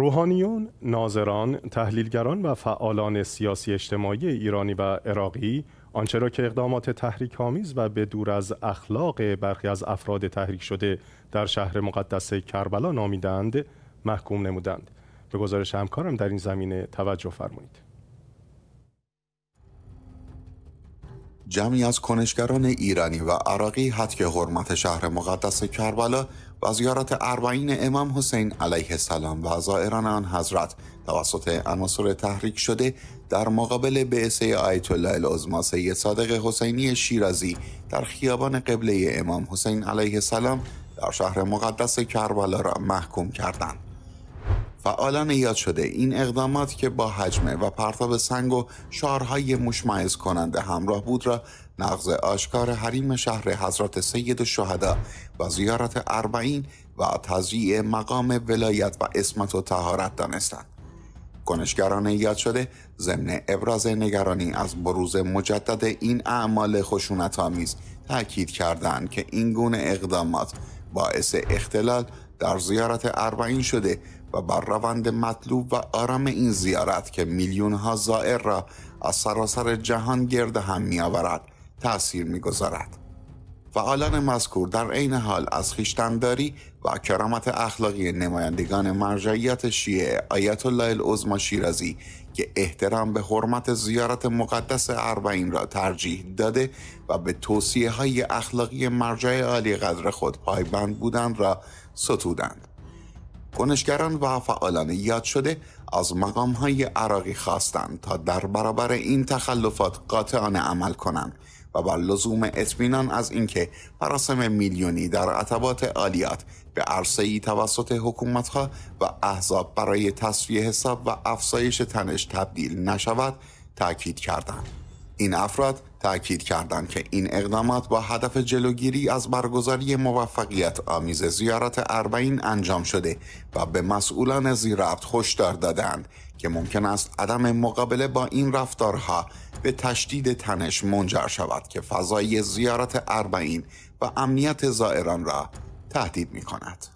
روحانیون، ناظران، تحلیلگران و فعالان سیاسی اجتماعی ایرانی و عراقی آنچه را که اقدامات تحریک آمیز و به دور از اخلاق برخی از افراد تحریک شده در شهر مقدس کربلا نامیدند محکوم نمودند به گزارش همکارم در این زمینه توجه فرمایید جمعی از کنشگران ایرانی و عراقی که حرمت شهر مقدس کربلا و زیارت اربعین امام حسین علیه السلام و زائران آن حضرت توسط عناصر تحریک شده در مقابل بعثه آیت الله العظما سید صادق حسینی شیرازی در خیابان قبله امام حسین علیه السلام در شهر مقدس کربلا را محکوم کردند. فعالان یاد شده این اقدامات که با حجمه و پرتاب سنگ و شارهای مشمعز کننده همراه بود را نقض آشکار حریم شهر حضرت سید الشهدا و زیارت اربعین و تضییع مقام ولایت و اسمت و تهارت دانستند کنشگران یاد شده ضمن ابراز نگرانی از بروز مجدد این اعمال خشونت آمیز تاکید کردند که این گونه اقدامات باعث اختلال در زیارت اربعین شده و بر روند مطلوب و آرام این زیارت که میلیون ها زائر را از سراسر جهان گرد هم می آورد تأثیر می گذارد. فعالان مذکور در عین حال از خیشتنداری و کرامت اخلاقی نمایندگان مرجعیت شیعه آیت الله العظما شیرازی که احترام به حرمت زیارت مقدس اربعین را ترجیح داده و به توصیه های اخلاقی مرجع عالی قدر خود پایبند بودند را ستودند. کنشگران و فعالان یاد شده از مقام های عراقی خواستند تا در برابر این تخلفات قاطعانه عمل کنند و با لزوم اطمینان از اینکه مراسم میلیونی در عتبات عالیات به عرصه ای توسط حکومتها و احزاب برای تصویه حساب و افزایش تنش تبدیل نشود تاکید کردند. این افراد تاکید کردند که این اقدامات با هدف جلوگیری از برگزاری موفقیت آمیز زیارت اربعین انجام شده و به مسئولان زیربط هشدار دادند که ممکن است عدم مقابله با این رفتارها به تشدید تنش منجر شود که فضای زیارت اربعین و امنیت زائران را تهدید می کند.